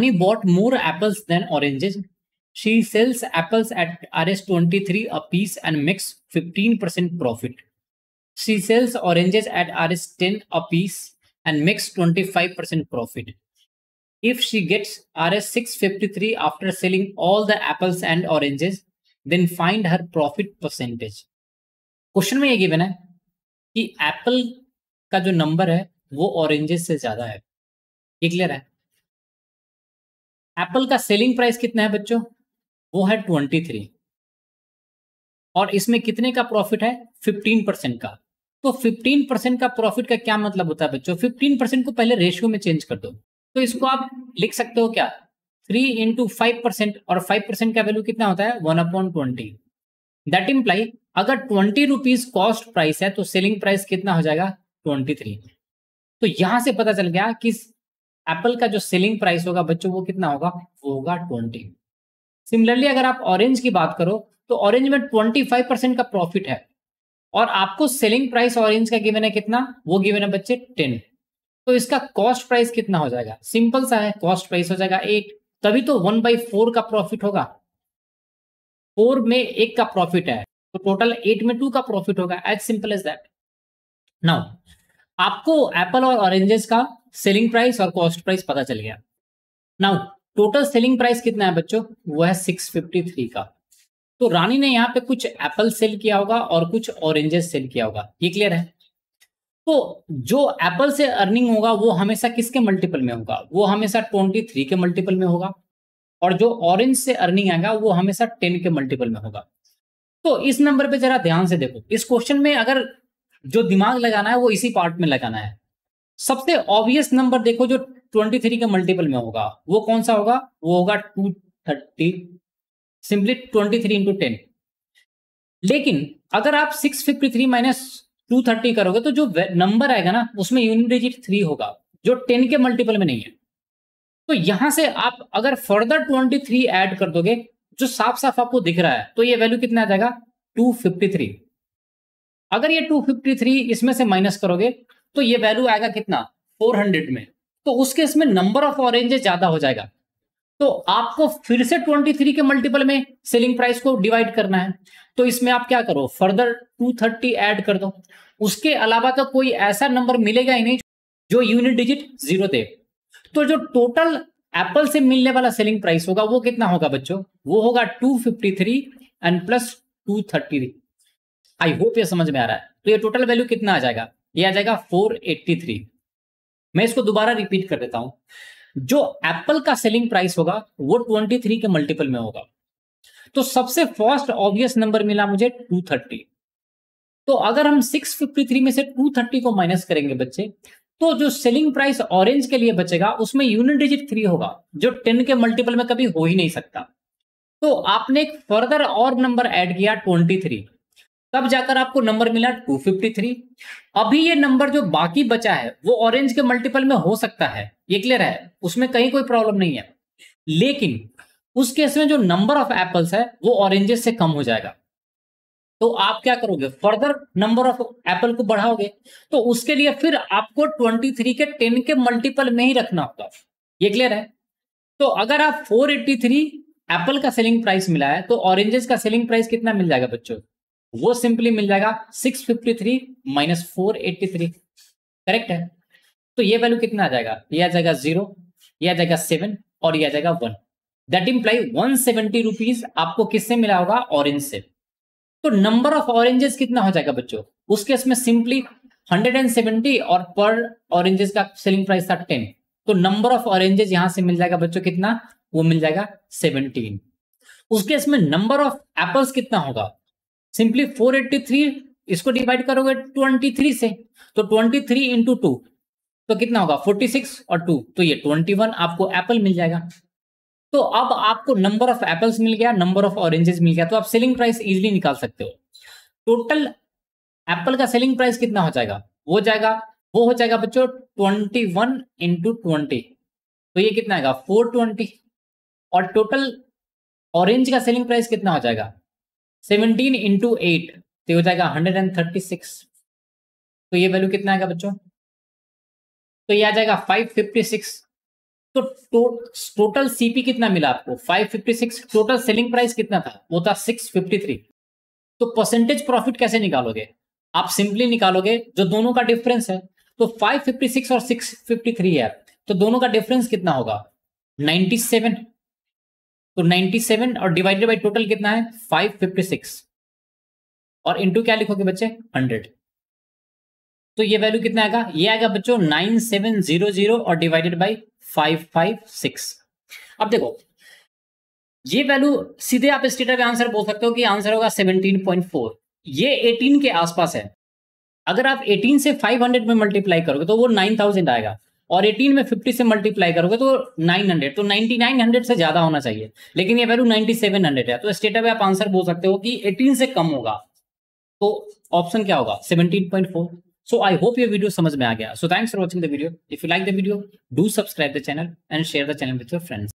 Rani bought more apples than oranges. She sells apples at Rs 23 a piece and makes 15% profit. She sells oranges at Rs 10 a piece and makes 25% profit. If she gets Rs 653 after selling all the apples and oranges, then find her profit percentage. Question में ये given है कि Apple का जो number है वो oranges से ज्यादा है ये क्लियर है एप्पल का सेलिंग प्राइस कितना है बच्चों वो है ट्वेंटी थ्री और इसमें कितने का प्रॉफिट है फिफ्टीन परसेंट का तो फिफ्टीन परसेंट का प्रॉफिट का क्या मतलब होता है बच्चों फिफ्टीन परसेंट को पहले रेशियो में चेंज कर दो तो इसको आप लिख सकते हो क्या थ्री इंटू फाइव परसेंट और फाइव परसेंट का वैल्यू कितना होता है one upon twenty that imply अगर ट्वेंटी रुपीज कॉस्ट प्राइस है तो सेलिंग प्राइस कितना हो जाएगा ट्वेंटी थ्री तो यहां से पता चल गया कि एप्पल का जो सेलिंग प्राइस होगा बच्चों वो कितना होगा वो होगा ट्वेंटी सिमिलरली अगर आप ऑरेंज की बात करो तो ऑरेंज में ट्वेंटी फाइव परसेंट का प्रॉफिट है और आपको सेलिंग प्राइस ऑरेंज का गिवन है कितना वो गिवन है बच्चे टेन तो इसका कॉस्ट प्राइस कितना हो जाएगा सिंपल सा है कॉस्ट प्राइस हो जाएगा एट तभी तो वन बाई फोर का प्रॉफिट होगा फोर में एक का प्रॉफिट है तो टोटल एट में टू का प्रॉफिट होगा as simple as that now आपको एप्पल और ऑरेंजेस का सेलिंग प्राइस और कॉस्ट प्राइस पता चल गया नाउ टोटल सेलिंग प्राइस कितना है बच्चों वो है थ्री का तो रानी ने यहाँ पे कुछ एप्पल सेल किया होगा और कुछ ऑरेंजेस सेल किया होगा ये क्लियर है तो जो एप्पल से अर्निंग होगा वो हमेशा किसके मल्टीपल में होगा वो हमेशा ट्वेंटी थ्री के मल्टीपल में होगा और जो ऑरेंज से अर्निंग आएगा वो हमेशा टेन के मल्टीपल में होगा तो इस नंबर पे जरा ध्यान से देखो इस क्वेश्चन में अगर जो दिमाग लगाना है वो इसी पार्ट में लगाना है सबसे ऑब्वियस नंबर देखो जो ट्वेंटी थ्री के मल्टीपल में होगा वो कौन सा होगा वो होगा two thirty simply twenty three into ten लेकिन अगर आप six fifty three minus two thirty करोगे तो जो नंबर आएगा ना उसमें यूनिट डिजिट थ्री होगा जो टेन के मल्टीपल में नहीं है तो यहां से आप अगर फर्दर ट्वेंटी थ्री एड कर दोगे जो साफ साफ आपको दिख रहा है तो ये वैल्यू कितना आ जाएगा टू फिफ्टी थ्री अगर ये 253 इसमें से माइनस करोगे तो ये वैल्यू आएगा कितना 400 में तो उसके इसमें नंबर ऑफ ऑरेंजेस ज्यादा हो जाएगा तो आपको फिर से 23 के मल्टीपल में सेलिंग प्राइस को डिवाइड करना है तो इसमें आप क्या करो फर्दर 230 ऐड कर दो उसके अलावा तो कोई ऐसा नंबर मिलेगा ही नहीं जो यूनिट डिजिट जीरो दे तो जो टोटल एप्पल से मिलने वाला सेलिंग प्राइस होगा वो कितना होगा बच्चों वो होगा three and plus three I hope ये समझ में आ रहा है तो ये टोटल वैल्यू कितना आ जाएगा ये आ जाएगा 483 मैं इसको दोबारा रिपीट कर देता हूं जो एप्पल का सेलिंग प्राइस होगा वो 23 के मल्टीपल में होगा तो सबसे फर्स्ट ऑब्वियस नंबर मिला मुझे 230 तो अगर हम 653 में से 230 को माइनस करेंगे बच्चे तो जो सेलिंग प्राइस ऑरेंज के लिए बचेगा उसमें यूनिट डिजिट थ्री होगा जो टेन के मल्टीपल में कभी हो ही नहीं सकता तो आपने एक फर्दर और नंबर एड किया ट्वेंटी तब जाकर आपको नंबर मिला 253 अभी ये नंबर जो बाकी बचा है वो ऑरेंज के मल्टीपल में हो सकता है ये क्लियर है उसमें कहीं कोई प्रॉब्लम नहीं है लेकिन उस केस में जो नंबर ऑफ एप्पल्स है वो ऑरेंजेस से कम हो जाएगा तो आप क्या करोगे फर्दर नंबर ऑफ एप्पल को बढ़ाओगे तो उसके लिए फिर आपको 23 के 10 के मल्टीपल में ही रखना होगा ये क्लियर है तो अगर आप 483 एप्पल का सेलिंग प्राइस मिला है तो ऑरेंजेस का सेलिंग प्राइस कितना मिल जाएगा बच्चों वो सिंपली मिल जाएगा 653 fifty three minus four correct है तो ये वैल्यू कितना आ जाएगा ये आ जाएगा जीरो ये आ जाएगा सेवन और ये आ जाएगा one that imply one seventy rupees आपको किससे मिला होगा ऑरेंज से तो नंबर ऑफ ऑरेंजेस कितना हो जाएगा बच्चों उसके इसमें सिंपली 170 और पर ऑरेंजेस का सेलिंग प्राइस था 10 तो नंबर ऑफ ऑरेंजेस यहां से मिल जाएगा बच्चों कितना वो मिल जाएगा 17 उसके इसमें नंबर ऑफ एप्पल्स कितना होगा सिंपली 483 इसको डिवाइड करोगे 23 से तो 23 थ्री इंटू टू तो कितना होगा 46 और 2 तो ये 21 आपको एप्पल मिल जाएगा तो अब आपको नंबर ऑफ एप्पल्स मिल गया नंबर ऑफ ऑरेंजेस मिल गया तो आप सेलिंग प्राइस इजिली निकाल सकते हो टोटल एप्पल का सेलिंग प्राइस कितना हो जाएगा वो जाएगा वो हो जाएगा बच्चों ट्वेंटी वन इंटू ट्वेंटी तो ये कितना आएगा फोर ट्वेंटी और टोटल ऑरेंज का सेलिंग प्राइस कितना हो जाएगा सेवनटीन इंटू एट तो हो जाएगा हंड्रेड एंड थर्टी सिक्स तो ये वैल्यू कितना आएगा बच्चों तो ये आ जाएगा फाइव फिफ्टी सिक्स तो टोटल सीपी कितना मिला आपको five fifty six total selling price कितना था वो था सिक्स फिफ्टी थ्री तो परसेंटेज प्रॉफिट कैसे निकालोगे आप सिंपली निकालोगे जो दोनों का डिफरेंस है तो फाइव फिफ्टी सिक्स और सिक्स फिफ्टी थ्री है तो दोनों का डिफरेंस कितना होगा सेवन तो 97 और डिवाइडेड बाई टोटल कितना है 556 और इंटू क्या लिखोगे बच्चे 100 तो ये वैल्यू कितना आएगा ये आएगा बच्चों 9700 और डिवाइडेड बाई 556 अब देखो ये वैल्यू सीधे आप इस डेटा पे आंसर बोल सकते हो कि आंसर होगा 17.4 ये 18 के आसपास है अगर आप 18 से 500 में मल्टीप्लाई करोगे तो वो 9000 आएगा और 18 में 50 से मल्टीप्लाई करोगे तो 900 तो 9900 से ज्यादा होना चाहिए लेकिन ये वैल्यू 9700 है तो स्टेट अब आप आंसर बोल सकते हो कि 18 से कम होगा तो ऑप्शन क्या होगा 17.4 सो आई होप ये वीडियो समझ में आ गया so thanks for watching the video if you like the video do subscribe the channel and share the channel with your friends